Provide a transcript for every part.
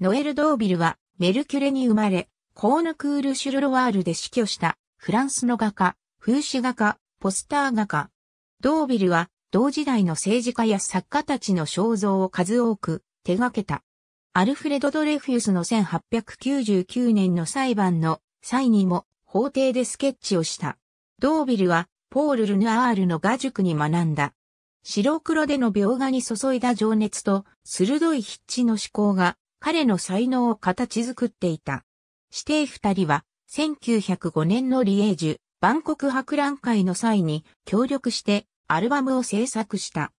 ノエル・ドービルはメルキュレに生まれ、コーヌクール・シュルロワールで死去したフランスの画家、風刺画家、ポスター画家。ドービルは同時代の政治家や作家たちの肖像を数多く手掛けた。アルフレド・ドレフュスの1899年の裁判の際にも法廷でスケッチをした。ドービルはポール・ルヌアールの画塾に学んだ。白黒での描画に注いだ情熱と鋭い筆致の思考が彼の才能を形作っていた。指定二人は、1905年のリエージュ、万国博覧会の際に協力してアルバムを制作した。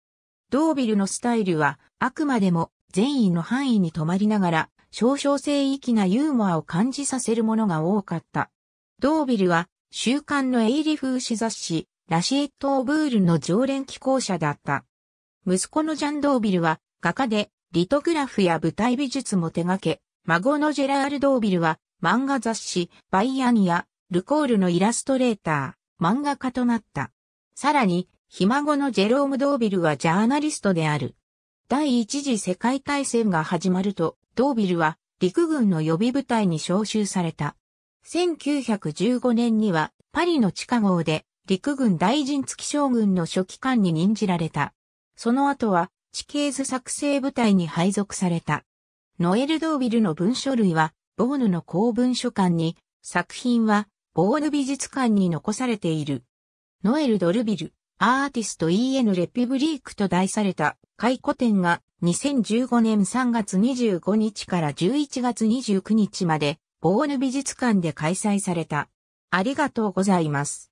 ドービルのスタイルはあくまでも善意の範囲に止まりながら少々性域なユーモアを感じさせるものが多かった。ドービルは週刊のエイリ風刺雑誌ラシエット・オブールの常連寄稿者だった。息子のジャン・ドービルは画家でリトグラフや舞台美術も手掛け、孫のジェラール・ドービルは漫画雑誌バイアニア、ルコールのイラストレーター、漫画家となった。さらに、ひ孫のジェローム・ドービルはジャーナリストである。第一次世界大戦が始まると、ドービルは陸軍の予備部隊に招集された。1915年にはパリの地下号で陸軍大臣付き将軍の書記官に任じられた。その後は地形図作成部隊に配属された。ノエル・ドービルの文書類は、ボーヌの公文書館に、作品は、ボーヌ美術館に残されている。ノエル・ドルビル、アーティスト EN レピブリークと題された、回顧展が、2015年3月25日から11月29日まで、ボーヌ美術館で開催された。ありがとうございます。